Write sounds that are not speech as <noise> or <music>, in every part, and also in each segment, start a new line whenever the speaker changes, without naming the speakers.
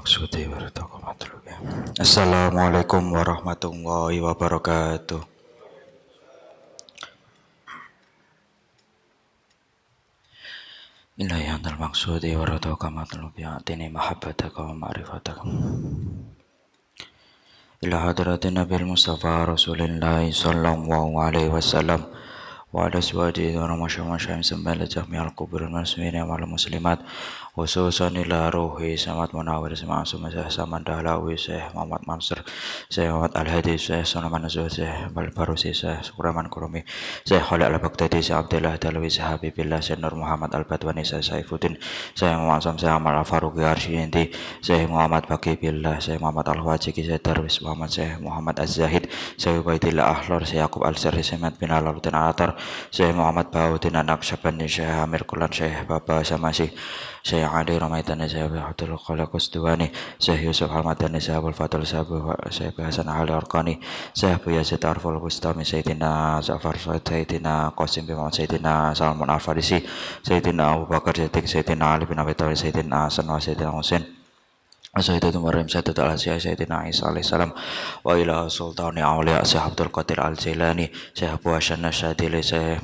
maksudi Assalamualaikum warahmatullahi wabarakatuh Ilahi ya antal maksudi wartoko matlubi ya Atini mahabbataka ma'rifat ma'rifataka Ila hadrat Nabi Mustafa Rasulullah Sallallahu alaihi wasallam وعلى أزواجه ورمش ومشاهم سمى لجميع القبور المسلمين muslimat khususnya ila ruhi samad munawir ma'asum syekh samad dahlawi syekh Muhammad Mansur syekh Muhammad Al-Hadi syekh sunaman Azul syekh Balbarusi syekh sukraman Kurumi syekh Khalid Al-Baghdadi syekh Abdullah Dalawi syekh Habibillah syekh Nur Muhammad Al-Badwani syekh Saifuddin syekh Muhammad Sam syekh Amal Al-Faruqi Arsyindi syekh Muhammad Bagi Billah syekh Muhammad Al-Wajiki syekh Darwis Muhammad syekh Muhammad Az-Zahid syekh Ubaidillah Ahlor syekh Yaqub Al-Sirri syekh Ahmad bin Alaluddin Atar syekh Muhammad Baudin anak Syabani syekh Amir Kulan syekh Baba masih. Syekh Ali Ramaitan Syekh Abdul Khaliq Ustuwani Syekh Yusuf Al-Madani Syekh Abdul Fadl Syekh Hasan Ali Arqani Syekh Yazid Arful Bustami Sayyidina Zafar Sayyidina Qasim bin Muhammad Sayyidina Salman Al-Farisi Sayyidina Abu Bakar Siddiq Sayyidina Ali bin Abi Thalib Sayyidina Hasan wa Sayyidina Husain Sayyidat Maryam Sayyidat Al-Asia Sayyidina Isa alaihissalam wa ila sultani awliya Syekh Abdul Qadir Al-Jilani Syekh Abu Hasan Syadili Syekh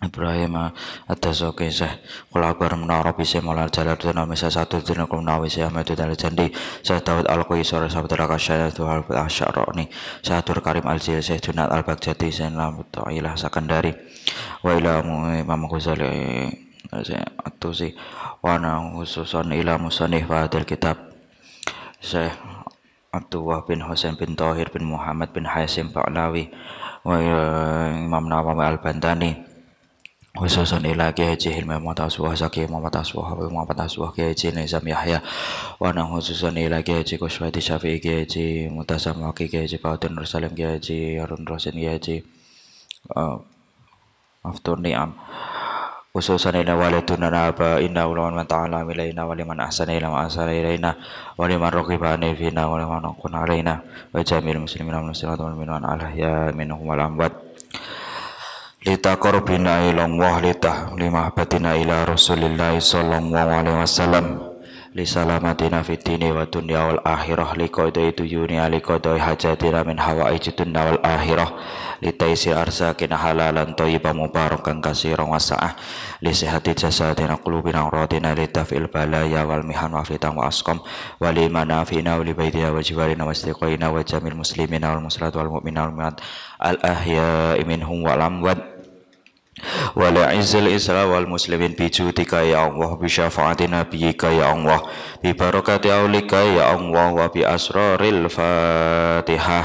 Ibrahim eh, atas oke saya kolabar menara bisa malar jalan dina misa satu dina kum nawi saya metu dari jandi saya tahu al Qaisar sabda raka saya tu al Asharoni saya Tur Karim al Jil saya Junat al Bagjati saya Lamut Ilah Sakandari wa ilamu Imam Ghazali saya si wana khususan ila musanif fadil kitab saya Abdullah bin Hasan bin Tahir bin Muhammad bin Haisim Pak wa Imam Nawawi al-Bandani khususan ila kiai hilmi muhammad aswah zaki muhammad aswah habib muhammad aswah kiai haji nizam yahya wana khususan ila kiai haji kuswadi syafi'i kiai haji mutasam waki kiai haji bautin salim kiai harun rosin kiai haji eh, aftur ni'am khususan ila wali tunan apa inna ulaman man ta'ala milayna wali man ahsana ila man ahsana ilayna wali man rukibani fina wali man ukun alayna wa jamil muslimin wa muslimat minuan alahya ya al-ambad lita Lita ila Lita lima batina ila rasulillahi sallallahu alaihi wasallam li salamatina fid dini wa dunya wal akhirah li itu duyuni li qadai hajatina min hawaiji dunya wal akhirah li taisi arzakina halalan thayyiban mubarakan katsiran wasa'ah li sihhati jasadina qulubina radina li tafil balaya wal mihan wa fitan wa asqam wa li manafina wa li baitina wa jiwarina wa istiqaina wa jamil muslimina wal muslimat wal mu'minat al ahya'i minhum wal amwat Wala'izzil Islam wal muslimin bijudika ya Allah bi syafa'ati nabiyika ya Allah bi barakati aulika ya Allah wa bi asraril fatihah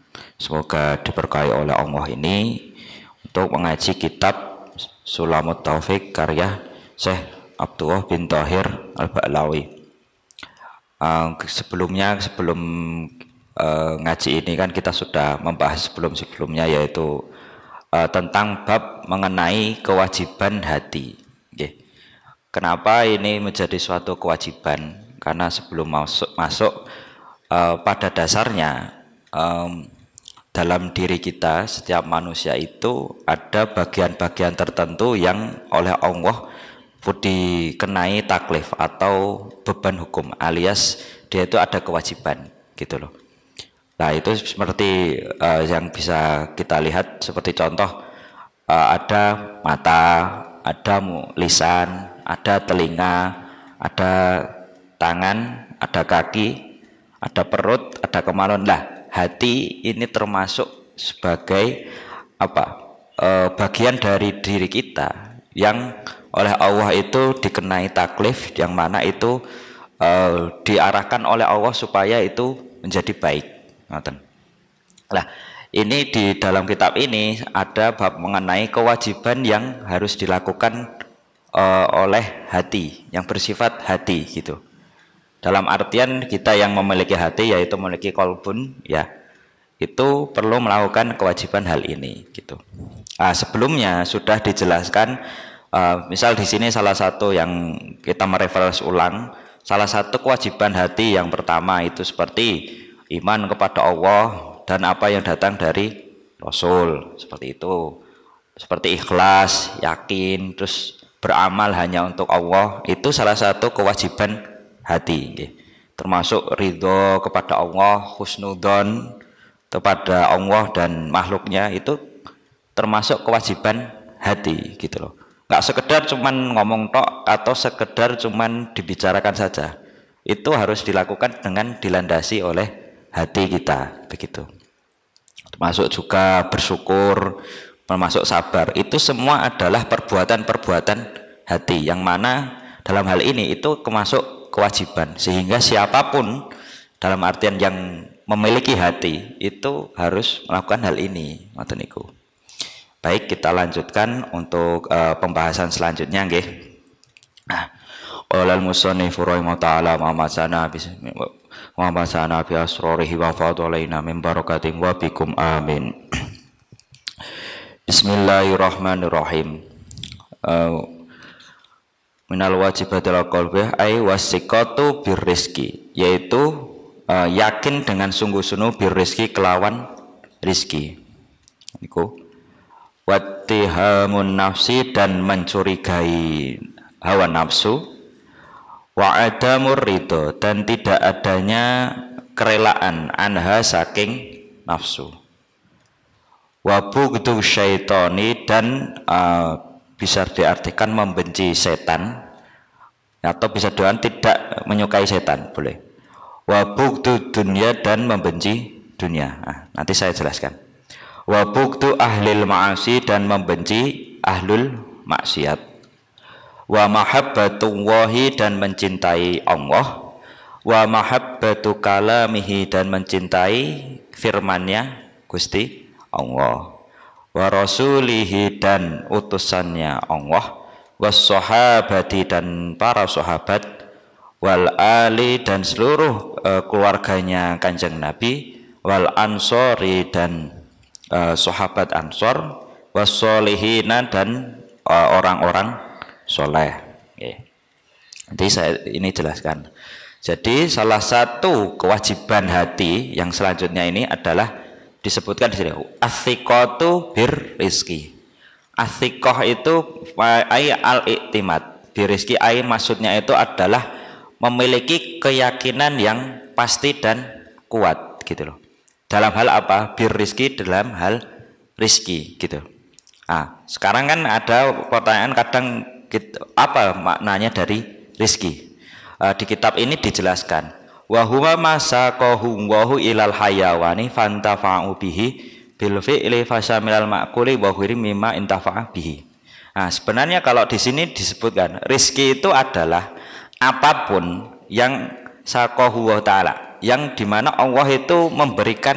Semoga diberkahi oleh Allah ini untuk mengaji kitab Sulamut Taufik karya Syekh Abdullah bin Tahir Al-Ba'lawi. Eh, sebelumnya sebelum eh, ngaji ini kan kita sudah membahas sebelum-sebelumnya yaitu eh, tentang bab mengenai kewajiban hati. Kenapa ini menjadi suatu kewajiban? Karena sebelum masuk masuk pada dasarnya dalam diri kita setiap manusia itu ada bagian-bagian tertentu yang oleh Allah dikenai taklif atau beban hukum alias dia itu ada kewajiban gitu loh nah itu seperti uh, yang bisa kita lihat seperti contoh uh, ada mata ada lisan ada telinga ada tangan ada kaki ada perut ada kemaluan lah hati ini termasuk sebagai apa e, bagian dari diri kita yang oleh Allah itu dikenai taklif yang mana itu e, diarahkan oleh Allah supaya itu menjadi baik. Nah, ini di dalam kitab ini ada bab mengenai kewajiban yang harus dilakukan e, oleh hati yang bersifat hati gitu. Dalam artian kita yang memiliki hati yaitu memiliki kolbun ya itu perlu melakukan kewajiban hal ini gitu. Nah, sebelumnya sudah dijelaskan uh, misal di sini salah satu yang kita mereferas ulang salah satu kewajiban hati yang pertama itu seperti iman kepada Allah dan apa yang datang dari Rasul seperti itu seperti ikhlas yakin terus beramal hanya untuk Allah itu salah satu kewajiban hati Termasuk ridho kepada Allah, husnudon kepada Allah dan makhluknya itu termasuk kewajiban hati gitu loh. Nggak sekedar cuman ngomong tok atau sekedar cuman dibicarakan saja. Itu harus dilakukan dengan dilandasi oleh hati kita begitu. Termasuk juga bersyukur, termasuk sabar. Itu semua adalah perbuatan-perbuatan hati yang mana dalam hal ini itu termasuk kewajiban sehingga siapapun dalam artian yang memiliki hati itu harus melakukan hal ini ngoten niku baik kita lanjutkan untuk uh, pembahasan selanjutnya nggih nah musanni furoi rahimahu ta'ala ma masana wa masana bi asrorihi wa fadlaina min barakatin wa bikum amin <clears throat> Bismillahirrahmanirrahim uh, minal wajibat ala qalbih ay wasiqatu birrizki yaitu uh, yakin dengan sungguh-sungguh birrizki kelawan rizki niku wattihamun nafsi dan mencurigai hawa nafsu wa adamur ridho dan tidak adanya kerelaan anha saking nafsu wa bugdu syaitoni dan uh, bisa diartikan membenci setan atau bisa doan tidak menyukai setan boleh Wabuk tu dunia dan membenci dunia nah, nanti saya jelaskan Wabuk tu ahlil ma'asi dan membenci ahlul maksiat wa wahi dan mencintai Allah wa mahabbatu kalamihi dan mencintai firmannya Gusti Allah wa rasulihi dan utusannya Allah was sahabati dan para sahabat wal ali dan seluruh uh, keluarganya kanjeng nabi wal ansori dan uh, sahabat ansor was solihina dan uh, orang-orang soleh okay. nanti saya ini jelaskan. Jadi salah satu kewajiban hati yang selanjutnya ini adalah disebutkan di sini itu bir rizki asikoh itu ay al iktimat bir rizki ay maksudnya itu adalah memiliki keyakinan yang pasti dan kuat gitu loh dalam hal apa bir rizki dalam hal rizki gitu ah sekarang kan ada pertanyaan kadang apa maknanya dari rizki eh, di kitab ini dijelaskan wa huwa kohu wahu ilal hayawani fantafa'u bihi bil fi'li fasamilal ma'kuli wa mimma intafa'a bihi nah sebenarnya kalau di sini disebutkan rizki itu adalah apapun yang sakohu wa ta'ala yang dimana Allah itu memberikan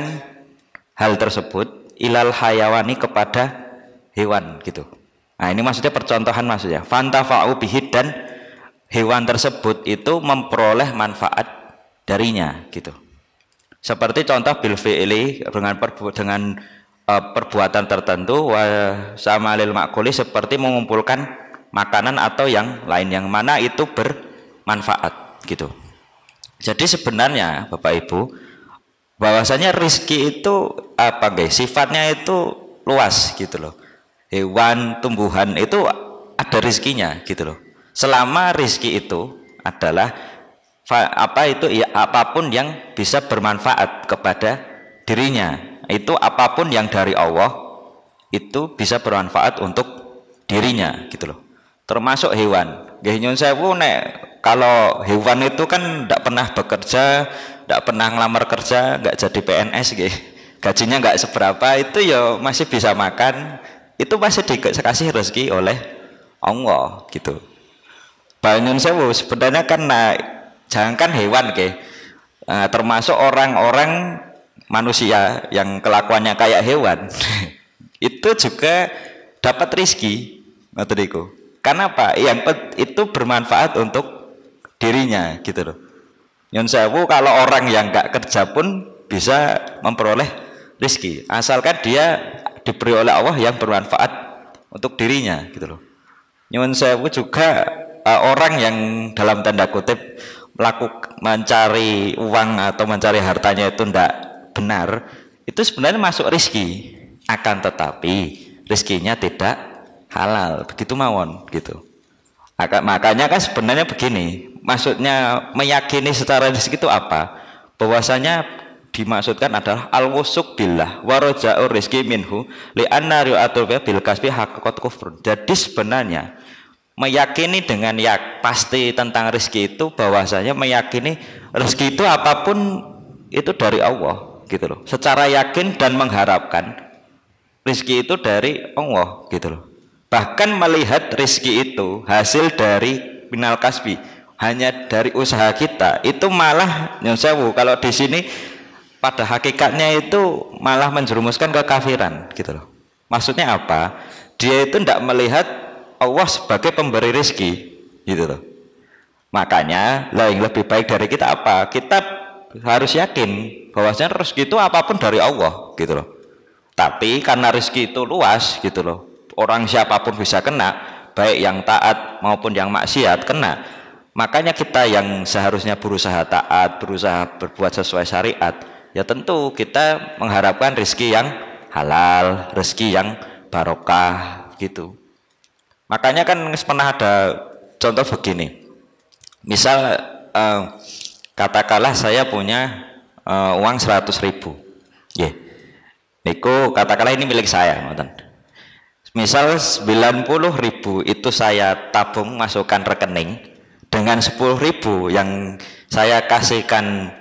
hal tersebut ilal hayawani kepada hewan gitu Nah ini maksudnya percontohan maksudnya fantafa'u bihi dan hewan tersebut itu memperoleh manfaat darinya gitu. Seperti contoh bil fi'li dengan perbu dengan uh, perbuatan tertentu wa sama lil makuli seperti mengumpulkan makanan atau yang lain yang mana itu bermanfaat gitu. Jadi sebenarnya Bapak Ibu bahwasanya rizki itu apa guys sifatnya itu luas gitu loh hewan tumbuhan itu ada rizkinya gitu loh selama rizki itu adalah apa itu ya apapun yang bisa bermanfaat kepada dirinya itu apapun yang dari Allah itu bisa bermanfaat untuk dirinya gitu loh termasuk hewan nggih nyun sewu nek kalau hewan itu kan tidak pernah bekerja tidak pernah ngelamar kerja nggak jadi PNS gih gajinya nggak seberapa itu ya masih bisa makan itu masih dikasih rezeki oleh Allah gitu Banyun sewu sebenarnya kan Jangankan hewan ke, uh, eh, termasuk orang-orang manusia yang kelakuannya kayak hewan, <laughs> itu juga dapat rizki, materiku. Karena apa? Yang itu bermanfaat untuk dirinya gitu loh. Nyun sewu kalau orang yang nggak kerja pun bisa memperoleh rizki, asalkan dia diberi oleh Allah yang bermanfaat untuk dirinya gitu loh. Nyun sewu juga uh, orang yang dalam tanda kutip melakukan mencari uang atau mencari hartanya itu tidak benar, itu sebenarnya masuk rizki. Akan tetapi rizkinya tidak halal, begitu mawon gitu. Makanya kan sebenarnya begini, maksudnya meyakini secara rizki itu apa? Bahwasanya dimaksudkan adalah al wusuk billah waroja'ur rizki minhu Li li'anna atau bil kasbi hakikot kufrun jadi sebenarnya meyakini dengan ya pasti tentang rezeki itu bahwasanya meyakini rezeki itu apapun itu dari Allah gitu loh secara yakin dan mengharapkan rezeki itu dari Allah gitu loh bahkan melihat rezeki itu hasil dari minal kasbi hanya dari usaha kita itu malah yang sewu kalau di sini pada hakikatnya itu malah menjerumuskan kekafiran gitu loh maksudnya apa dia itu tidak melihat Allah sebagai pemberi rezeki gitu loh makanya lah yang lebih baik dari kita apa kita harus yakin bahwasanya rezeki itu apapun dari Allah gitu loh tapi karena rezeki itu luas gitu loh orang siapapun bisa kena baik yang taat maupun yang maksiat kena makanya kita yang seharusnya berusaha taat berusaha berbuat sesuai syariat ya tentu kita mengharapkan rezeki yang halal rezeki yang barokah gitu Makanya kan pernah ada contoh begini. Misal eh, katakanlah saya punya eh, uang 100 ribu. Yeah. niko katakanlah ini milik saya, Misal 90 ribu itu saya tabung masukkan rekening dengan 10 ribu yang saya kasihkan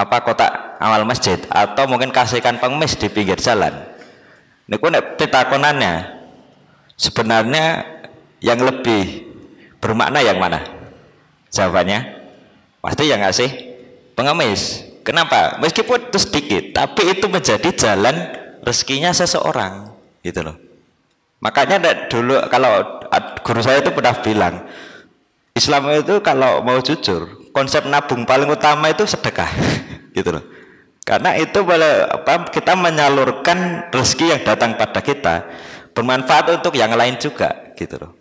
apa kotak awal masjid atau mungkin kasihkan pengemis di pinggir jalan. Niku nek ya, sebenarnya yang lebih bermakna yang mana? Jawabannya pasti yang ngasih pengemis. Kenapa? Meskipun itu sedikit, tapi itu menjadi jalan rezekinya seseorang, gitu loh. Makanya dulu kalau guru saya itu pernah bilang, Islam itu kalau mau jujur, konsep nabung paling utama itu sedekah, <laughs> gitu loh. Karena itu apa, kita menyalurkan rezeki yang datang pada kita bermanfaat untuk yang lain juga, gitu loh.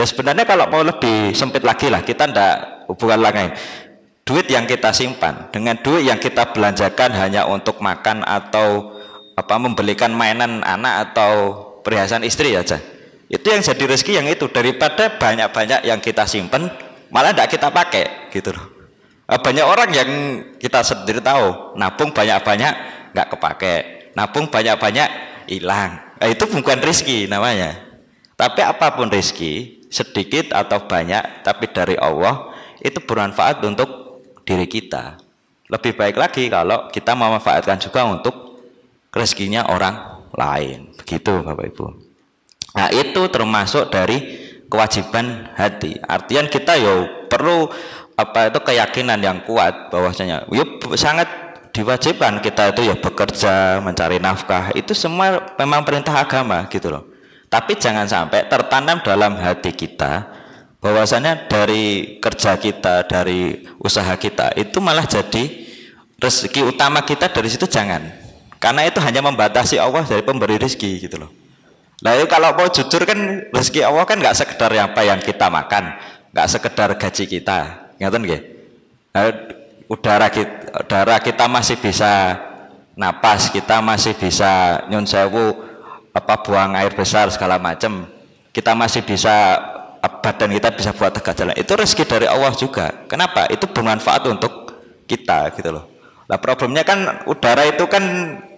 Ya sebenarnya kalau mau lebih sempit lagi lah kita ndak hubungan lagi. Duit yang kita simpan dengan duit yang kita belanjakan hanya untuk makan atau apa membelikan mainan anak atau perhiasan istri aja. Itu yang jadi rezeki yang itu daripada banyak-banyak yang kita simpan malah ndak kita pakai gitu loh. Eh, banyak orang yang kita sendiri tahu nabung banyak-banyak nggak kepake, nabung banyak-banyak hilang. Nah, itu bukan rezeki namanya. Tapi apapun rezeki, sedikit atau banyak tapi dari Allah itu bermanfaat untuk diri kita lebih baik lagi kalau kita memanfaatkan juga untuk rezekinya orang lain begitu Bapak Ibu nah itu termasuk dari kewajiban hati artian kita yo ya perlu apa itu keyakinan yang kuat bahwasanya yuk ya, sangat diwajibkan kita itu ya bekerja mencari nafkah itu semua memang perintah agama gitu loh tapi jangan sampai tertanam dalam hati kita bahwasanya dari kerja kita, dari usaha kita itu malah jadi rezeki utama kita dari situ jangan. Karena itu hanya membatasi Allah dari pemberi rezeki gitu loh. Nah itu kalau mau jujur kan rezeki Allah kan nggak sekedar apa yang kita makan, nggak sekedar gaji kita, ngerti nggih? Nah, udara kita, udara kita masih bisa napas, kita masih bisa nyun sewu, apa buang air besar segala macam kita masih bisa badan kita bisa buat tegak jalan itu rezeki dari Allah juga kenapa itu bermanfaat untuk kita gitu loh nah problemnya kan udara itu kan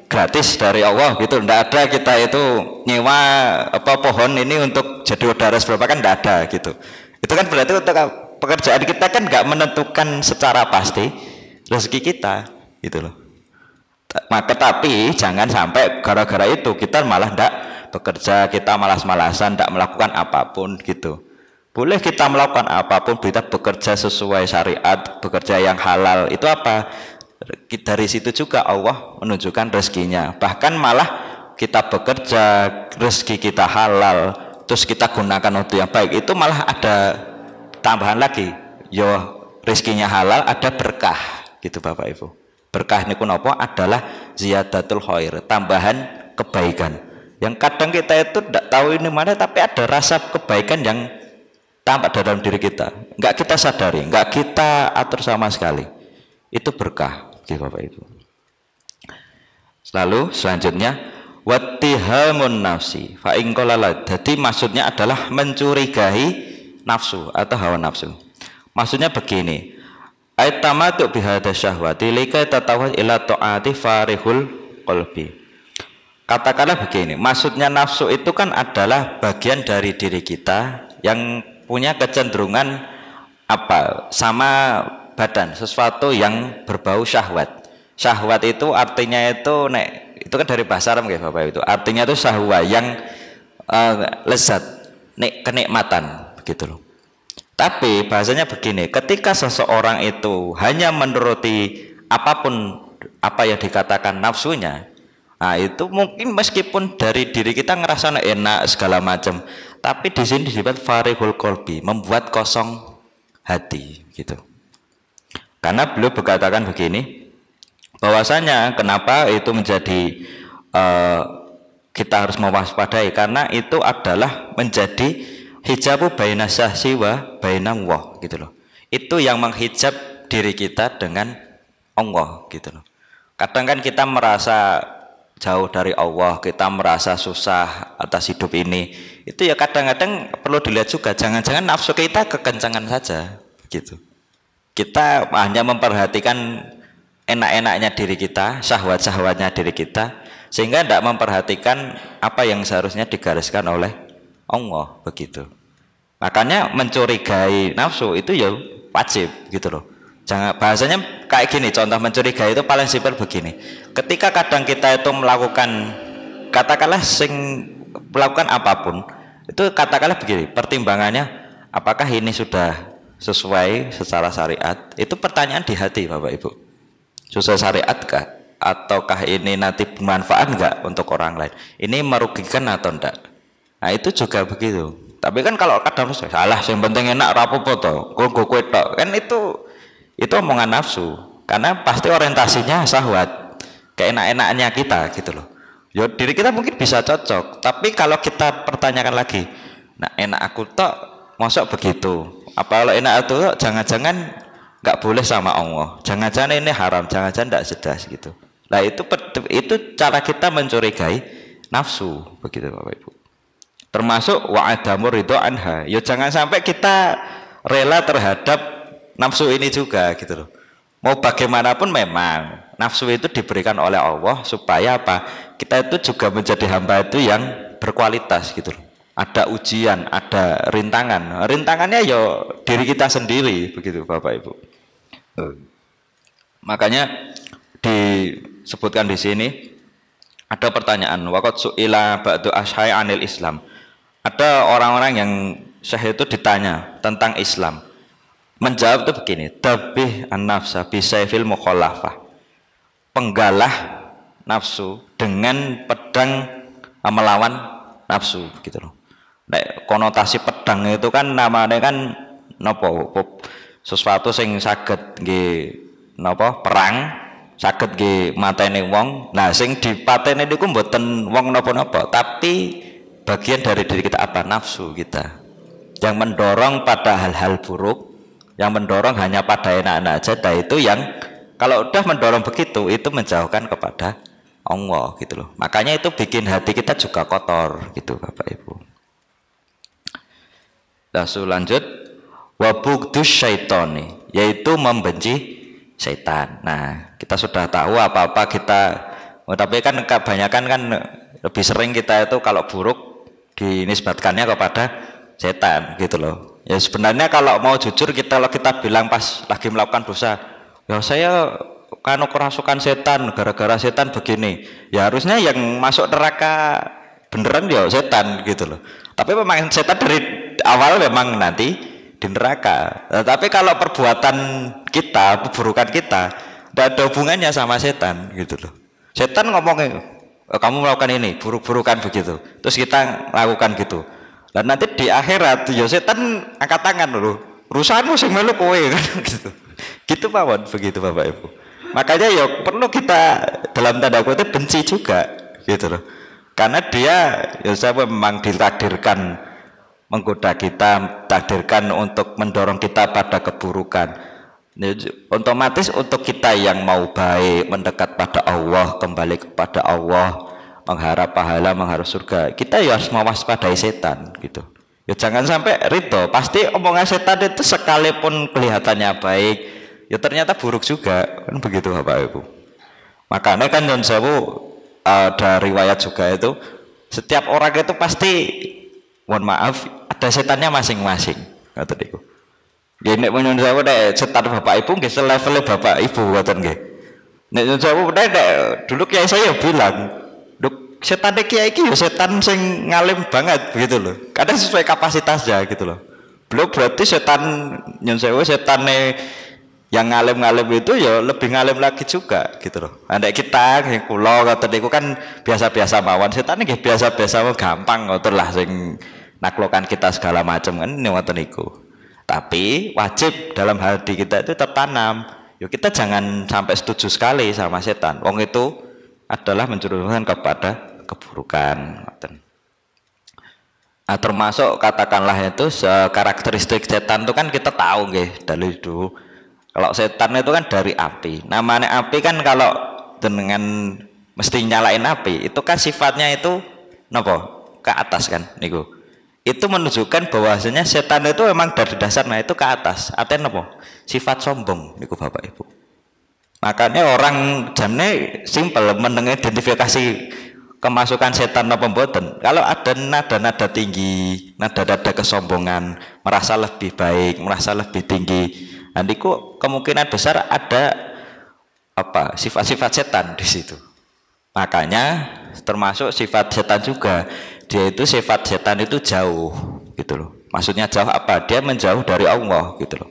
gratis dari Allah gitu ndak ada kita itu nyewa apa pohon ini untuk jadi udara seberapa kan ndak ada gitu itu kan berarti untuk pekerjaan kita kan nggak menentukan secara pasti rezeki kita gitu loh maka tapi jangan sampai gara-gara itu kita malah tidak bekerja, kita malas-malasan, tidak melakukan apapun gitu. Boleh kita melakukan apapun, kita bekerja sesuai syariat, bekerja yang halal. Itu apa? Dari situ juga Allah menunjukkan rezekinya. Bahkan malah kita bekerja, rezeki kita halal, terus kita gunakan untuk yang baik. Itu malah ada tambahan lagi. Yo, rezekinya halal, ada berkah. Gitu Bapak Ibu. Berkah niku napa adalah ziyadatul khair, tambahan kebaikan. Yang kadang kita itu tidak tahu ini mana tapi ada rasa kebaikan yang tampak dalam diri kita. nggak kita sadari, nggak kita atur sama sekali. Itu berkah, gitu Bapak Ibu. Lalu selanjutnya wattihamun nafsi fa Jadi maksudnya adalah mencurigai nafsu atau hawa nafsu. Maksudnya begini, Ayat tamatu bihada syahwati lika tatawad ila toati farihul qalbi. Katakanlah begini, maksudnya nafsu itu kan adalah bagian dari diri kita yang punya kecenderungan apa? Sama badan, sesuatu yang berbau syahwat. Syahwat itu artinya itu nek itu kan dari bahasa Arab Bapak itu. Artinya itu sahwa yang uh, lezat, nek kenikmatan begitu loh. Tapi bahasanya begini, ketika seseorang itu hanya menuruti apapun apa yang dikatakan nafsunya, nah itu mungkin meskipun dari diri kita ngerasa enak segala macam, tapi di sini disebut farihul kolbi, membuat kosong hati gitu. Karena beliau berkatakan begini, bahwasanya kenapa itu menjadi uh, kita harus mewaspadai karena itu adalah menjadi hijabu baina syahsi wa baina Allah gitu loh. Itu yang menghijab diri kita dengan Allah gitu loh. Kadang kan kita merasa jauh dari Allah, kita merasa susah atas hidup ini. Itu ya kadang-kadang perlu dilihat juga, jangan-jangan nafsu kita kekencangan saja gitu. Kita hanya memperhatikan enak-enaknya diri kita, syahwat-syahwatnya diri kita, sehingga tidak memperhatikan apa yang seharusnya digariskan oleh Allah begitu makanya mencurigai nafsu itu ya wajib gitu loh jangan bahasanya kayak gini contoh mencurigai itu paling simpel begini ketika kadang kita itu melakukan katakanlah sing melakukan apapun itu katakanlah begini pertimbangannya apakah ini sudah sesuai secara syariat itu pertanyaan di hati Bapak Ibu sesuai syariat kah ataukah ini nanti bermanfaat enggak untuk orang lain ini merugikan atau enggak Nah itu juga begitu. Tapi kan kalau kadang salah, yang penting enak rapo foto, kongo kue tok kan itu itu omongan nafsu. Karena pasti orientasinya sahwat, enak enaknya kita gitu loh. Yo ya, diri kita mungkin bisa cocok, tapi kalau kita pertanyakan lagi, nah enak aku tok, masuk begitu. Apa kalau enak itu tok, jangan-jangan nggak boleh sama Allah, jangan-jangan ini haram, jangan-jangan tidak sedas gitu. Nah itu itu cara kita mencurigai nafsu begitu Bapak Ibu termasuk wa ridho anha ya jangan sampai kita rela terhadap nafsu ini juga gitu loh mau bagaimanapun memang nafsu itu diberikan oleh Allah supaya apa kita itu juga menjadi hamba itu yang berkualitas gitu loh ada ujian, ada rintangan. Rintangannya ya diri kita sendiri, begitu Bapak Ibu. Makanya disebutkan di sini ada pertanyaan waqad suila ba'du ashai anil Islam. Ada orang-orang yang Syekh itu ditanya tentang Islam. Menjawab itu begini, tabih an-nafsa bisayfil mukhalafah. Penggalah nafsu dengan pedang eh, melawan nafsu gitu loh. Nek konotasi pedang itu kan namanya kan nopo sesuatu sing saged nggih nopo, perang saged nggih mateni wong. Nah sing dipateni niku mboten wong nopo nopo, tapi bagian dari diri kita apa nafsu kita yang mendorong pada hal-hal buruk yang mendorong hanya pada enak-enak aja dah itu yang kalau udah mendorong begitu itu menjauhkan kepada Allah gitu loh makanya itu bikin hati kita juga kotor gitu Bapak Ibu nah, langsung lanjut wabukdus syaitoni yaitu membenci setan nah kita sudah tahu apa-apa kita oh, tapi kan kebanyakan kan lebih sering kita itu kalau buruk dinisbatkannya kepada setan gitu loh. Ya sebenarnya kalau mau jujur kita kalau kita bilang pas lagi melakukan dosa, ya saya karena kerasukan setan gara-gara setan begini. Ya harusnya yang masuk neraka beneran ya setan gitu loh. Tapi memang setan dari awal memang nanti di neraka. Nah, tapi kalau perbuatan kita, keburukan kita, tidak ada hubungannya sama setan gitu loh. Setan ngomongnya Oh, kamu melakukan ini buruk-burukan begitu terus kita lakukan gitu dan nanti di akhirat ya setan angkat tangan dulu, perusahaanmu sing melu kowe <laughs> kan? gitu gitu mawon begitu bapak ibu makanya ya perlu kita dalam tanda kutip benci juga gitu loh karena dia ya saya memang ditakdirkan menggoda kita takdirkan untuk mendorong kita pada keburukan Otomatis untuk kita yang mau baik mendekat pada Allah, kembali kepada Allah, mengharap pahala, mengharap surga, kita ya harus mewaspadai setan gitu. Ya jangan sampai rito. Pasti omongan setan itu sekalipun kelihatannya baik, ya ternyata buruk juga kan begitu Bapak Ibu. Makanya kan Don Sewu ada riwayat juga itu setiap orang itu pasti mohon maaf ada setannya masing-masing kata -masing dia nek nyuwun sewu nek setan bapak ibu nggih selevel bapak ibu ngoten nggih. Nek nyuwun sewu nek dulu kiai saya ya bilang, "Duk, setan kiai iki ya setan sing ngalim banget begitu loh. Kadang sesuai kapasitas kapasitasnya gitu loh. Belum berarti setan nyuwun sewu setane yang ngalim-ngalim itu ya lebih ngalim lagi juga gitu loh. Andai nah, kita yang kulo kata niku kan biasa-biasa mawon setan nggih biasa-biasa gampang ngoten lah sing naklokan kita segala macam kan waktu niku. Tapi wajib dalam hati kita itu tertanam. Yuk kita jangan sampai setuju sekali sama setan. Wong itu adalah menjerumuskan kepada keburukan. Nah, termasuk katakanlah itu karakteristik setan itu kan kita tahu nggih dari itu. Kalau setan itu kan dari api. Namanya api kan kalau dengan mesti nyalain api itu kan sifatnya itu nopo ke atas kan niku itu menunjukkan bahwasanya setan itu memang dari dasarnya itu ke atas aten apa sifat sombong itu bapak ibu makanya orang jamnya simpel mengidentifikasi kemasukan setan apa mboten kalau ada nada-nada tinggi nada-nada kesombongan merasa lebih baik merasa lebih tinggi nanti kok kemungkinan besar ada apa sifat-sifat setan di situ makanya termasuk sifat setan juga dia itu sifat setan itu jauh gitu loh maksudnya jauh apa dia menjauh dari Allah gitu loh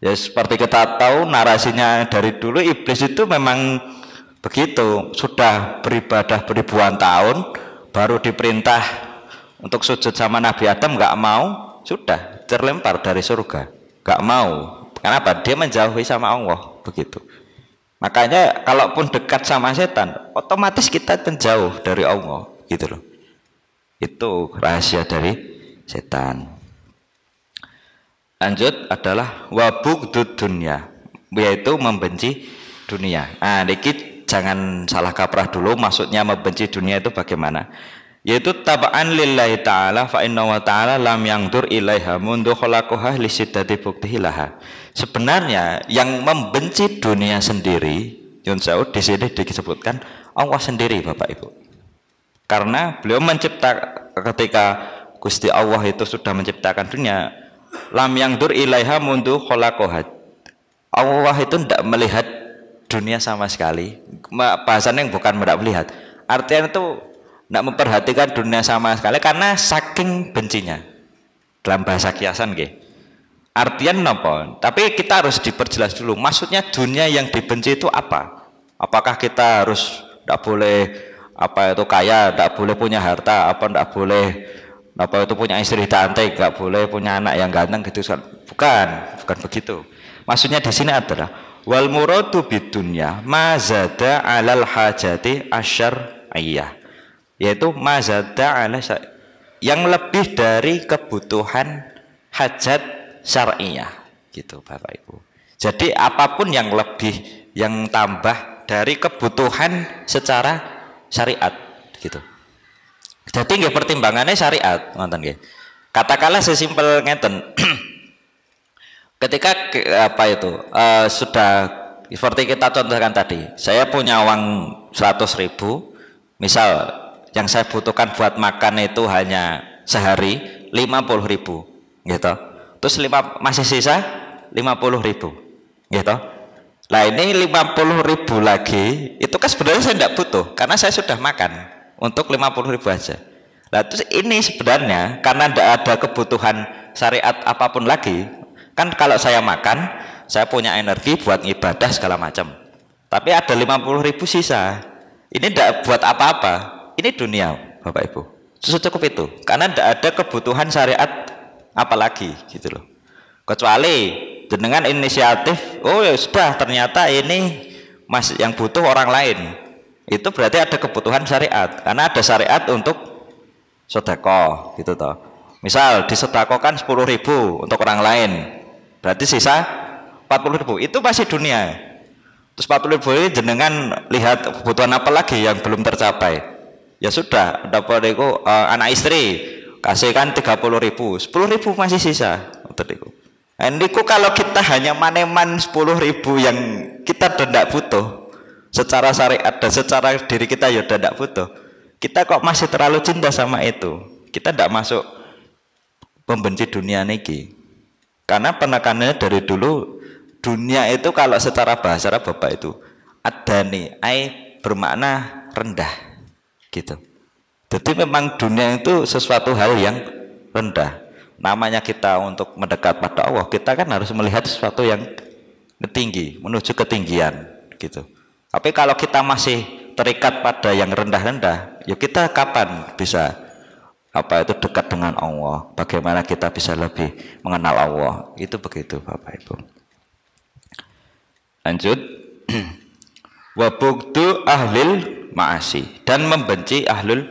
ya seperti kita tahu narasinya dari dulu iblis itu memang begitu sudah beribadah beribuan tahun baru diperintah untuk sujud sama Nabi Adam nggak mau sudah terlempar dari surga nggak mau kenapa dia menjauhi sama Allah begitu makanya kalaupun dekat sama setan otomatis kita menjauh dari Allah gitu loh itu rahasia dari setan. Lanjut adalah wabuk dunia, yaitu membenci dunia. Nah, dikit jangan salah kaprah dulu. Maksudnya membenci dunia itu bagaimana? Yaitu tabaan lillahi ta'ala fa inna wa ta'ala lam dur ilaiha mundu kholakuha bukti buktihilaha. Sebenarnya yang membenci dunia sendiri, Yun Saud di sini disebutkan Allah sendiri Bapak Ibu. Karena beliau mencipta ketika Gusti Allah itu sudah menciptakan dunia, lam yang dur ilaiha mundu kholakohat. Allah itu tidak melihat dunia sama sekali. bahasanya yang bukan tidak melihat. Artian itu tidak memperhatikan dunia sama sekali karena saking bencinya. Dalam bahasa kiasan gitu. artian nopo. Tapi kita harus diperjelas dulu. Maksudnya dunia yang dibenci itu apa? Apakah kita harus tidak boleh apa itu kaya tidak boleh punya harta apa tidak boleh apa itu punya istri cantik nggak boleh punya anak yang ganteng gitu bukan bukan begitu maksudnya di sini adalah wal muradu bidunya mazada alal hajati ashar ayah yaitu mazada ala yang lebih dari kebutuhan hajat syariah gitu Bapak Ibu jadi apapun yang lebih yang tambah dari kebutuhan secara syariat gitu. Jadi nggih pertimbangannya syariat ngoten nggih. Katakanlah sesimpel ngeten. <clears throat> Ketika apa itu uh, sudah seperti kita contohkan tadi, saya punya uang seratus ribu, misal yang saya butuhkan buat makan itu hanya sehari puluh ribu, gitu. Terus lima, masih sisa puluh ribu, gitu Nah ini 50 ribu lagi itu kan sebenarnya saya tidak butuh karena saya sudah makan untuk 50 ribu aja. Nah terus ini sebenarnya karena tidak ada kebutuhan syariat apapun lagi kan kalau saya makan saya punya energi buat ibadah segala macam. Tapi ada 50 ribu sisa ini tidak buat apa-apa ini dunia Bapak Ibu. Cukup itu karena tidak ada kebutuhan syariat apalagi gitu loh. Kecuali jenengan inisiatif oh ya sudah ternyata ini mas yang butuh orang lain itu berarti ada kebutuhan syariat karena ada syariat untuk sodako gitu toh misal disodakokan sepuluh ribu untuk orang lain berarti sisa empat puluh ribu itu masih dunia terus empat puluh ribu ini jenengan lihat kebutuhan apa lagi yang belum tercapai ya sudah dapat itu uh, anak istri kasihkan tiga puluh ribu sepuluh ribu masih sisa untuk itu Niku kalau kita hanya maneman sepuluh ribu yang kita tidak butuh secara syariat dan secara diri kita ya tidak butuh. Kita kok masih terlalu cinta sama itu. Kita tidak masuk membenci dunia niki. Karena penekanannya dari dulu dunia itu kalau secara bahasa Arab Bapak itu ada nih ai bermakna rendah gitu. Jadi memang dunia itu sesuatu hal yang rendah namanya kita untuk mendekat pada Allah, kita kan harus melihat sesuatu yang tinggi, menuju ketinggian gitu. Tapi kalau kita masih terikat pada yang rendah-rendah, ya kita kapan bisa apa itu dekat dengan Allah? Bagaimana kita bisa lebih mengenal Allah? Itu begitu Bapak Ibu. Lanjut. <clears throat> wabuktu ahlil ma'asi dan membenci ahlul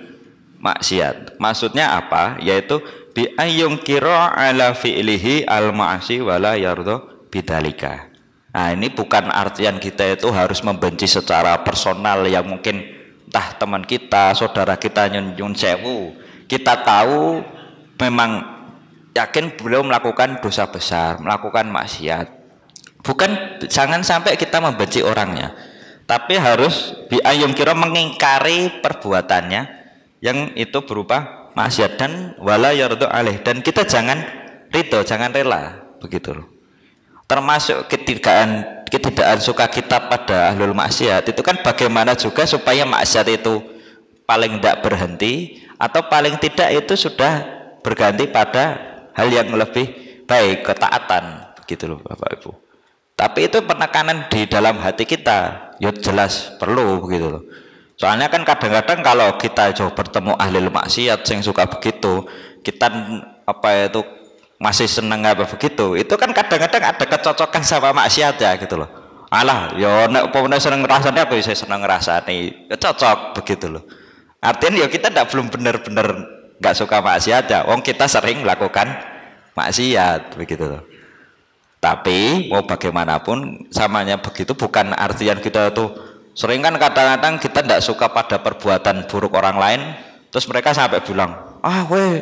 maksiat. Maksudnya apa? Yaitu bi ayung kira ala fi'lihi al ma'asi wala yardo bidalika. Nah, ini bukan artian kita itu harus membenci secara personal yang mungkin entah teman kita, saudara kita nyun sewu. Kita tahu memang yakin beliau melakukan dosa besar, melakukan maksiat. Bukan jangan sampai kita membenci orangnya, tapi harus ayung kiro mengingkari perbuatannya yang itu berupa maksiat dan wala yardu alih dan kita jangan ridho jangan rela begitu loh termasuk ketidakan ketidakan suka kita pada ahlul maksiat itu kan bagaimana juga supaya maksiat itu paling tidak berhenti atau paling tidak itu sudah berganti pada hal yang lebih baik ketaatan begitu loh Bapak Ibu tapi itu penekanan di dalam hati kita ya jelas perlu begitu loh Soalnya kan kadang-kadang kalau kita jauh bertemu ahli maksiat yang suka begitu, kita apa itu masih seneng apa begitu, itu kan kadang-kadang ada kecocokan sama maksiat ya gitu loh. Alah, yo ya nek pemenang seneng rasanya aku bisa ya seneng ya, Cocok begitu loh. Artinya yo ya kita tidak belum benar-benar nggak suka maksiat ya. Wong kita sering melakukan maksiat begitu loh. Tapi mau bagaimanapun samanya begitu bukan artian kita tuh Sering kan kadang-kadang kita tidak suka pada perbuatan buruk orang lain, terus mereka sampai bilang, ah weh,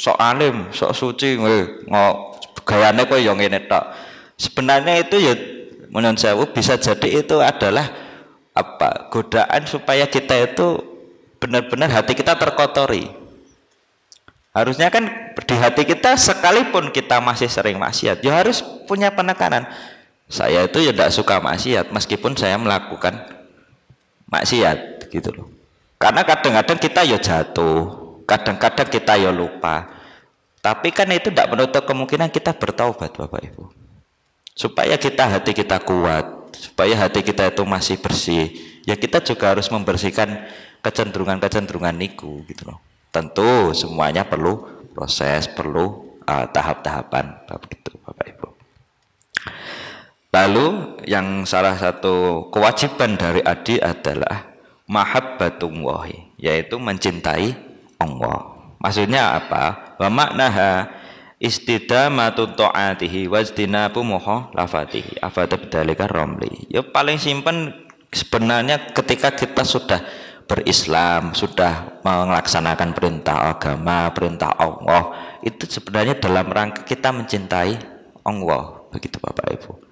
sok alim, sok suci, weh, ngok gayane kowe yang ini tak. Sebenarnya itu ya menurut saya bisa jadi itu adalah apa godaan supaya kita itu benar-benar hati kita terkotori. Harusnya kan di hati kita sekalipun kita masih sering maksiat, ya harus punya penekanan. Saya itu ya tidak suka maksiat meskipun saya melakukan maksiat gitu loh karena kadang-kadang kita ya jatuh kadang-kadang kita ya lupa tapi kan itu tidak menutup kemungkinan kita bertaubat Bapak Ibu supaya kita hati kita kuat supaya hati kita itu masih bersih ya kita juga harus membersihkan kecenderungan-kecenderungan niku gitu loh tentu semuanya perlu proses perlu uh, tahap-tahapan begitu Bapak Ibu Lalu yang salah satu kewajiban dari adi adalah mahabbatullahi yaitu mencintai Allah. Maksudnya apa? Wa maknaha istidamatu ta'atihi istinabu muha lafatihi afadabdalika romli. Ya paling simpen sebenarnya ketika kita sudah berislam, sudah melaksanakan perintah agama, perintah Allah, itu sebenarnya dalam rangka kita mencintai Allah. Begitu Bapak Ibu.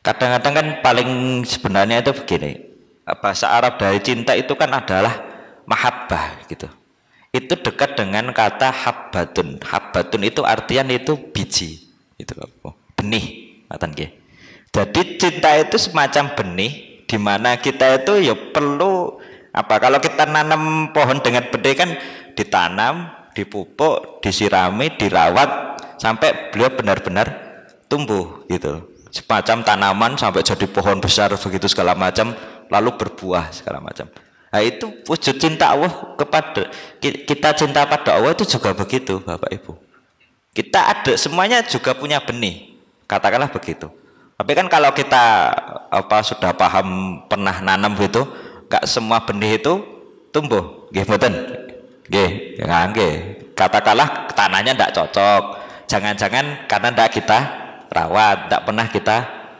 Kadang-kadang kan paling sebenarnya itu begini. Bahasa Arab dari cinta itu kan adalah mahabbah gitu. Itu dekat dengan kata habbatun. Habbatun itu artian itu biji. Itu apa, oh, benih, katan Jadi cinta itu semacam benih di mana kita itu ya perlu apa kalau kita nanam pohon dengan benih kan ditanam, dipupuk, disirami, dirawat sampai beliau benar-benar tumbuh gitu semacam tanaman sampai jadi pohon besar begitu segala macam lalu berbuah segala macam nah itu wujud cinta Allah kepada kita cinta pada Allah itu juga begitu Bapak Ibu kita ada semuanya juga punya benih katakanlah begitu tapi kan kalau kita apa sudah paham pernah nanam gitu gak semua benih itu tumbuh nggih mboten nggih ya kan katakanlah tanahnya ndak cocok jangan-jangan karena ndak kita rawat, tidak pernah kita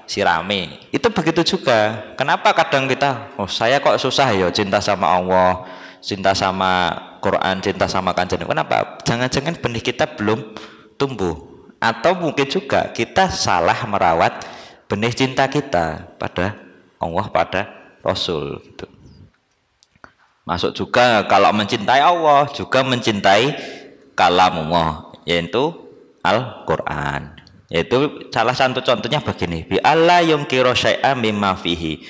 sirami. Itu begitu juga. Kenapa kadang kita, oh saya kok susah ya cinta sama Allah, cinta sama Quran, cinta sama kanjeng. Kenapa? Jangan-jangan benih kita belum tumbuh. Atau mungkin juga kita salah merawat benih cinta kita pada Allah, pada Rasul gitu. Masuk juga kalau mencintai Allah juga mencintai kalamullah yaitu Al-Qur'an. Yaitu salah satu contohnya begini, bi alla yumkiru syai'an mimma fihi.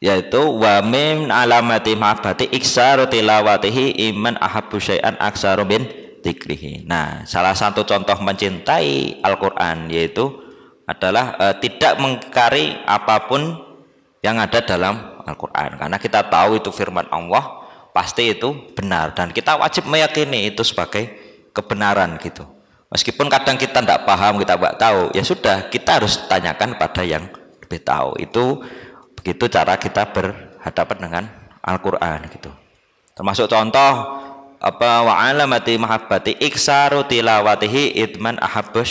Yaitu wa mim alamati mahabati iksaru tilawatihi iman ahabbu syai'an aksaru bin dikrihi. Nah, salah satu contoh mencintai Al-Qur'an yaitu adalah e, tidak mengkari apapun yang ada dalam Al-Qur'an karena kita tahu itu firman Allah pasti itu benar dan kita wajib meyakini itu sebagai kebenaran gitu. Meskipun kadang kita tidak paham, kita tidak tahu, ya sudah, kita harus tanyakan pada yang lebih tahu. Itu begitu cara kita berhadapan dengan Al-Qur'an gitu. Termasuk contoh apa wa mahabbati iksaru tilawatihi idman ahabbu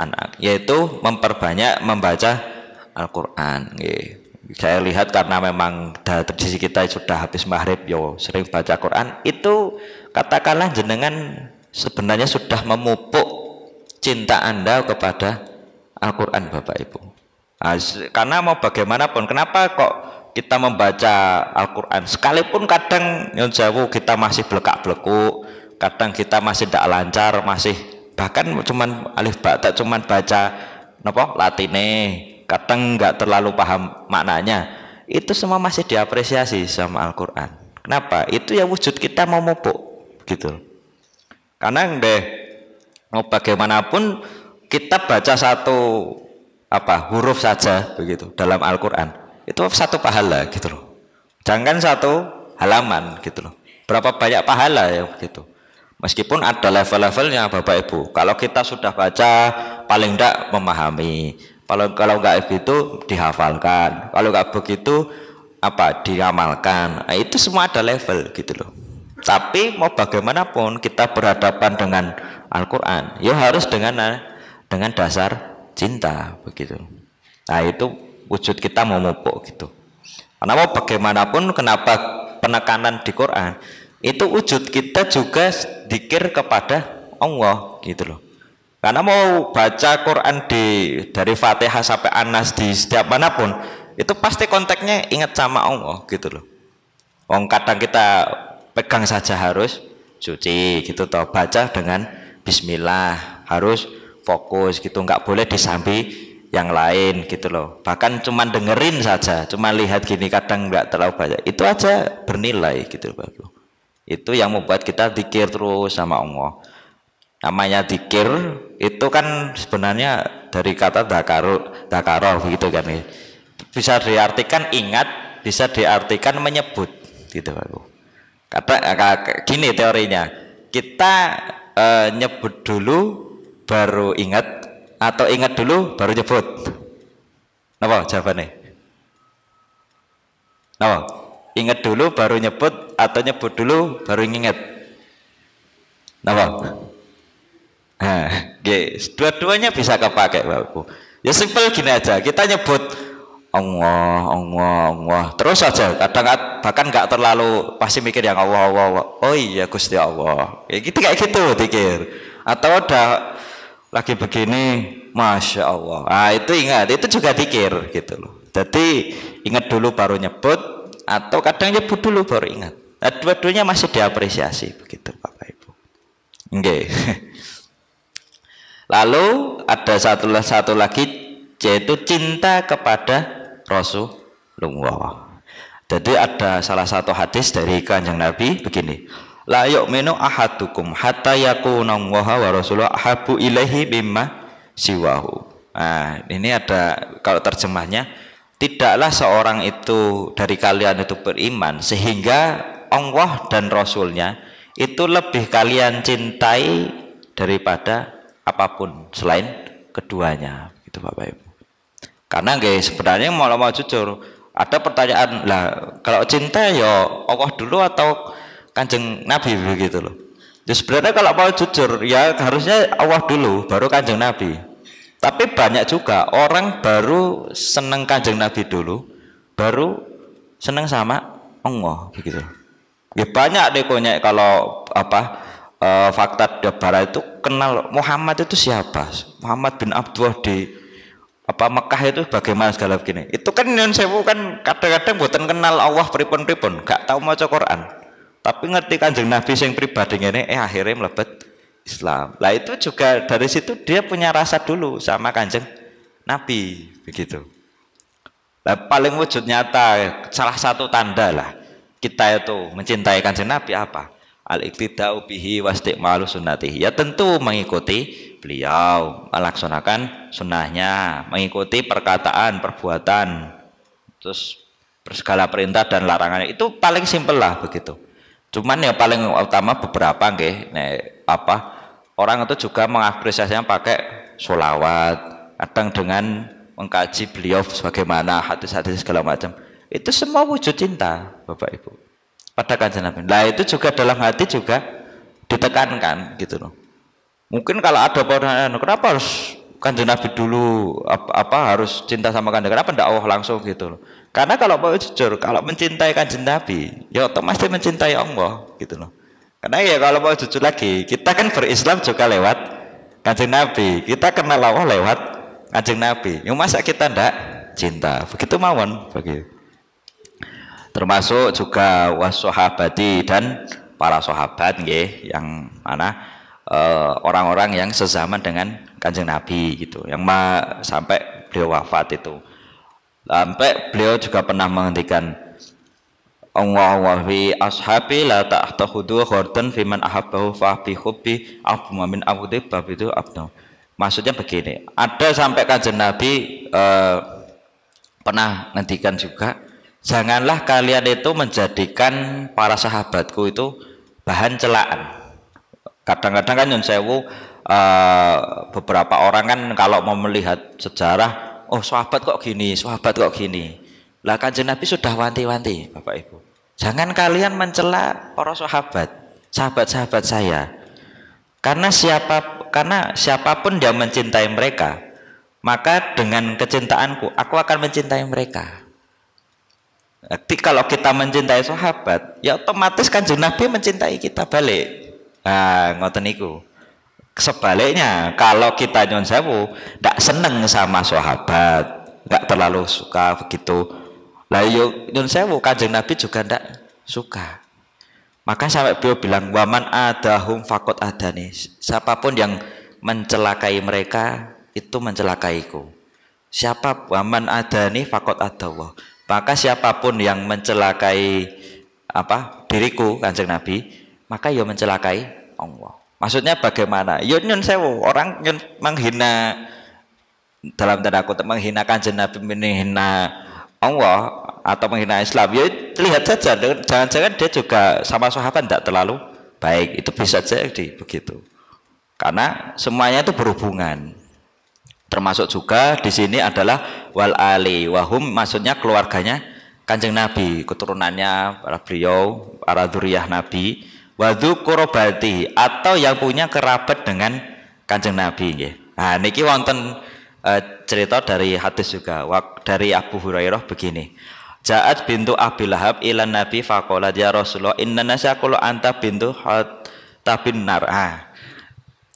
anak. yaitu memperbanyak membaca Al-Qur'an Saya lihat karena memang tradisi kita sudah habis maghrib yo sering baca Quran itu katakanlah jenengan sebenarnya sudah memupuk cinta Anda kepada Al-Quran Bapak Ibu. Nah, karena mau bagaimanapun, kenapa kok kita membaca Al-Quran sekalipun kadang yang jauh kita masih belekak-belekuk kadang kita masih tidak lancar masih bahkan cuman alif bata cuman baca nopo latine kadang nggak terlalu paham maknanya itu semua masih diapresiasi sama Al-Quran kenapa itu ya wujud kita mau mupuk, gitu karena deh mau bagaimanapun kita baca satu apa huruf saja begitu dalam Al-Qur'an itu satu pahala gitu loh. Jangan satu halaman gitu loh. Berapa banyak pahala ya gitu. Meskipun ada level-levelnya Bapak Ibu. Kalau kita sudah baca paling tidak memahami. Kalau kalau nggak begitu dihafalkan. Kalau nggak begitu apa diamalkan. Nah, itu semua ada level gitu loh. Tapi mau bagaimanapun kita berhadapan dengan Al-Qur'an, ya harus dengan dengan dasar cinta begitu. Nah, itu wujud kita mau memupuk gitu. Karena mau bagaimanapun kenapa penekanan di Quran itu wujud kita juga dikir kepada Allah gitu loh. Karena mau baca Quran di dari Fatihah sampai Anas di setiap manapun itu pasti konteksnya ingat sama Allah gitu loh. Wong kadang kita pegang saja harus cuci gitu toh baca dengan bismillah harus fokus gitu nggak boleh disambi yang lain gitu loh bahkan cuma dengerin saja cuma lihat gini kadang nggak terlalu banyak itu aja bernilai gitu loh itu yang membuat kita dikir terus sama Allah namanya dikir itu kan sebenarnya dari kata dakaro dakaro gitu kan bisa diartikan ingat bisa diartikan menyebut gitu Pak Kata gini teorinya, kita e, nyebut dulu baru ingat atau ingat dulu baru nyebut. apa jawabannya? apa Ingat dulu baru nyebut atau nyebut dulu baru ingat? apa Nah, dua-duanya bisa kepakai Bapak. Ya simple gini aja, kita nyebut Allah, Allah, Allah. Terus saja. Kadang bahkan nggak terlalu pasti mikir yang Allah, Allah, Allah. Oh iya Gusti Allah. Ya gitu kayak gitu pikir. Atau ada lagi begini, masya Allah. Ah itu ingat, itu juga pikir gitu loh. Jadi ingat dulu baru nyebut atau kadang nyebut dulu baru ingat. Nah, dua-duanya masih diapresiasi begitu Bapak Ibu. Oke. <laughs> Lalu ada satu satu lagi yaitu cinta kepada Rasulullah. Jadi ada salah satu hadis dari Kanjeng Nabi begini. La yu'minu ahadukum hatta yakuna Allah wa Rasulullah habu ilaihi bimma siwahu. Nah, ini ada kalau terjemahnya tidaklah seorang itu dari kalian itu beriman sehingga Allah dan Rasulnya itu lebih kalian cintai daripada apapun selain keduanya gitu Bapak Ibu karena guys sebenarnya mau mau jujur, ada pertanyaan lah kalau cinta ya Allah dulu atau Kanjeng Nabi begitu loh. Ya sebenarnya kalau mau jujur ya harusnya Allah dulu baru Kanjeng Nabi. Tapi banyak juga orang baru seneng Kanjeng Nabi dulu, baru seneng sama Allah begitu. Ya banyak deh konya kalau apa e, fakta debara itu kenal Muhammad itu siapa? Muhammad bin Abdullah di apa Mekah itu bagaimana segala begini itu kan yang saya kan kadang-kadang buatan kenal Allah pripun-pripun gak tahu maca Quran tapi ngerti kanjeng Nabi yang pribadi ini eh akhirnya melebet Islam lah itu juga dari situ dia punya rasa dulu sama kanjeng Nabi begitu lah paling wujud nyata salah satu tanda lah kita itu mencintai kanjeng Nabi apa al iktidau bihi malu sunnatih ya tentu mengikuti beliau melaksanakan sunnahnya mengikuti perkataan perbuatan terus berskala perintah dan larangannya itu paling simpel lah begitu cuman yang paling utama beberapa nggih apa orang itu juga mengapresiasinya pakai sholawat kadang dengan mengkaji beliau sebagaimana hadis-hadis segala macam itu semua wujud cinta Bapak Ibu pada kanjeng Nabi. Nah itu juga dalam hati juga ditekankan gitu loh. Mungkin kalau ada orang kenapa harus kanjeng Nabi dulu apa, apa harus cinta sama kanjeng kenapa tidak Allah langsung gitu loh. Karena kalau mau jujur, kalau mencintai kanjeng Nabi, ya otomatis mencintai Allah gitu loh. Karena ya kalau mau jujur lagi, kita kan berislam juga lewat kanjeng Nabi. Kita kenal Allah lewat kanjeng Nabi. Yang masa kita ndak cinta? Begitu mawon begitu termasuk juga wasohabati dan para sahabat nggih yang mana eh, orang-orang uh, yang sezaman dengan kanjeng Nabi gitu yang ma sampai beliau wafat itu sampai beliau juga pernah menghentikan Allah wa ashabi la tahtahudu khordan firman ahabbahu fa bi hubbi abu min abudi itu abdu maksudnya begini ada sampai kanjeng Nabi uh, pernah menghentikan juga janganlah kalian itu menjadikan para sahabatku itu bahan celaan kadang-kadang kan nyun sewu eh, beberapa orang kan kalau mau melihat sejarah oh sahabat kok gini sahabat kok gini lah kan nabi sudah wanti-wanti bapak ibu jangan kalian mencela para sahabat sahabat-sahabat saya karena siapa karena siapapun yang mencintai mereka maka dengan kecintaanku aku akan mencintai mereka tapi kalau kita mencintai sahabat, ya otomatis kan Nabi mencintai kita balik. Nah, ngoten niku. Sebaliknya, kalau kita nyon sewu, tidak seneng sama sahabat, tidak terlalu suka begitu. Lah yuk iya, nyon sewu kanjeng Nabi juga tidak suka. Maka sampai beliau bilang waman adahum fakot adani. Siapapun yang mencelakai mereka itu mencelakaiku. Siapa waman adani fakot adawah maka siapapun yang mencelakai apa diriku kanjeng Nabi, maka yo ya mencelakai Allah. Maksudnya bagaimana? Yo ya nyun sewu, orang nyun menghina dalam tanda kutip menghina kanjeng Nabi, menghina Allah atau menghina Islam. Ya lihat saja, jangan-jangan dia juga sama sahabat tidak terlalu baik. Itu bisa jadi begitu. Karena semuanya itu berhubungan termasuk juga di sini adalah wal ali wahum maksudnya keluarganya kanjeng nabi keturunannya para beliau para duriah nabi wadu korobati atau yang punya kerabat dengan kanjeng nabi ya. nah niki wonten e, cerita dari hadis juga dari Abu Hurairah begini Ja'at bintu Abi Lahab ilan Nabi faqala ya Rasulullah inna nasakulu anta bintu hatabin nar. Ah,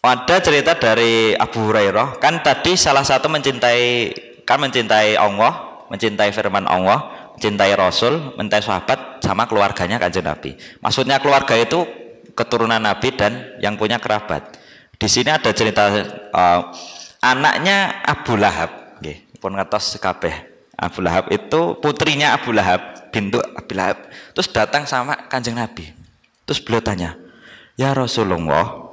ada cerita dari Abu Hurairah, kan tadi salah satu mencintai kan mencintai Allah, mencintai firman Allah, mencintai Rasul, mencintai sahabat sama keluarganya kanjeng Nabi. Maksudnya keluarga itu keturunan Nabi dan yang punya kerabat. Di sini ada cerita uh, anaknya Abu Lahab, nggih, pun ngetos kabeh. Abu Lahab itu putrinya Abu Lahab, bintu Abu Lahab. Terus datang sama kanjeng Nabi. Terus beliau tanya, "Ya Rasulullah,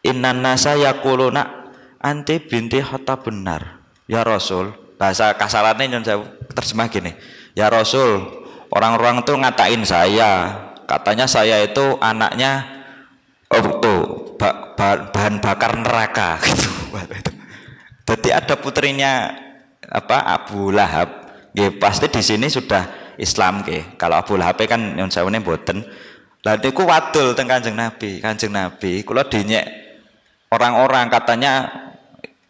Innan nasa yaquluna anti binti hota benar. Ya Rasul, bahasa kasarannya yang saya terjemah gini. Ya Rasul, orang-orang tuh ngatain saya, katanya saya itu anaknya oh, ba ba bahan bakar neraka <laughs> gitu. Jadi ada putrinya apa Abu Lahab. Ya, pasti di sini sudah Islam ke. Kalau Abu Lahab kan yang saya ini boten. Lalu aku wadul tentang kanjeng Nabi. Kanjeng Nabi, kalau dinyek orang-orang katanya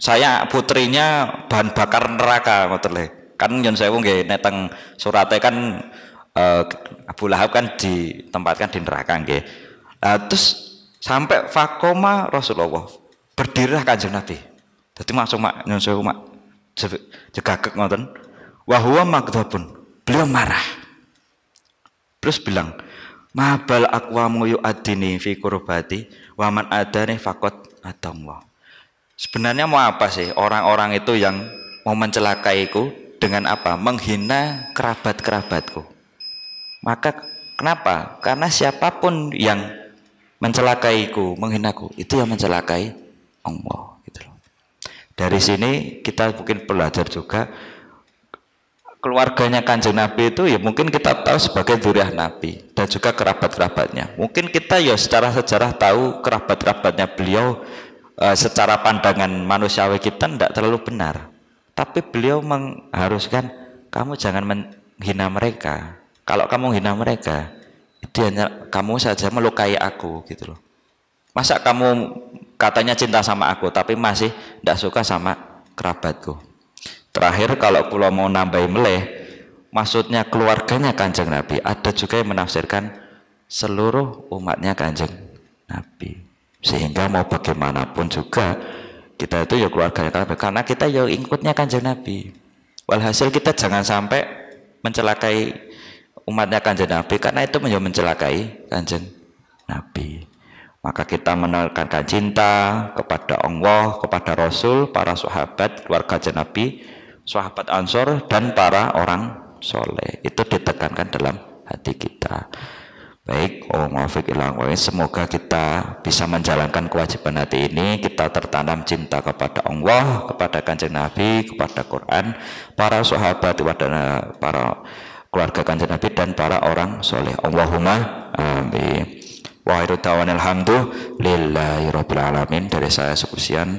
saya putrinya bahan bakar neraka leh Kan nyun saya nggih neteng surate kan uh, Abu Lahab kan ditempatkan di neraka nggih. Nah, terus sampai fakoma Rasulullah berdirilah kanjeng Nabi. Jadi masuk mak nyun sewu mak jegagek ngoten. Wahwa magdhabun. Beliau marah. Terus bilang, "Mabal akwamu yu'adini fi qurbati wa man adani faqat atau Engkau, Sebenarnya mau apa sih orang-orang itu yang mau mencelakaiku dengan apa? Menghina kerabat-kerabatku. Maka kenapa? Karena siapapun yang mencelakaiku, menghinaku, itu yang mencelakai Allah gitu Dari sini kita mungkin belajar juga keluarganya kanjeng Nabi itu ya mungkin kita tahu sebagai duriah Nabi dan juga kerabat-kerabatnya. Mungkin kita ya secara sejarah tahu kerabat-kerabatnya beliau e, secara pandangan manusiawi kita tidak terlalu benar. Tapi beliau mengharuskan kamu jangan menghina mereka. Kalau kamu hina mereka, itu hanya kamu saja melukai aku gitu loh. Masa kamu katanya cinta sama aku tapi masih tidak suka sama kerabatku Terakhir kalau kula mau nambahi meleh, maksudnya keluarganya Kanjeng Nabi. Ada juga yang menafsirkan seluruh umatnya Kanjeng Nabi. Sehingga mau bagaimanapun juga kita itu ya keluarganya Kanjeng Nabi karena kita ya ikutnya Kanjeng Nabi. Walhasil kita jangan sampai mencelakai umatnya Kanjeng Nabi karena itu ya mencelakai Kanjeng Nabi. Maka kita menekankan cinta kepada Allah, kepada Rasul, para sahabat, keluarga Nabi, sahabat Ansor dan para orang soleh itu ditekankan dalam hati kita baik oh maafik ilang semoga kita bisa menjalankan kewajiban hati ini kita tertanam cinta kepada Allah kepada kanjeng Nabi kepada Quran para sahabat kepada para keluarga kanjeng Nabi dan para orang soleh Allahumma amin wa alhamdulillahi rabbil alamin dari saya sekusian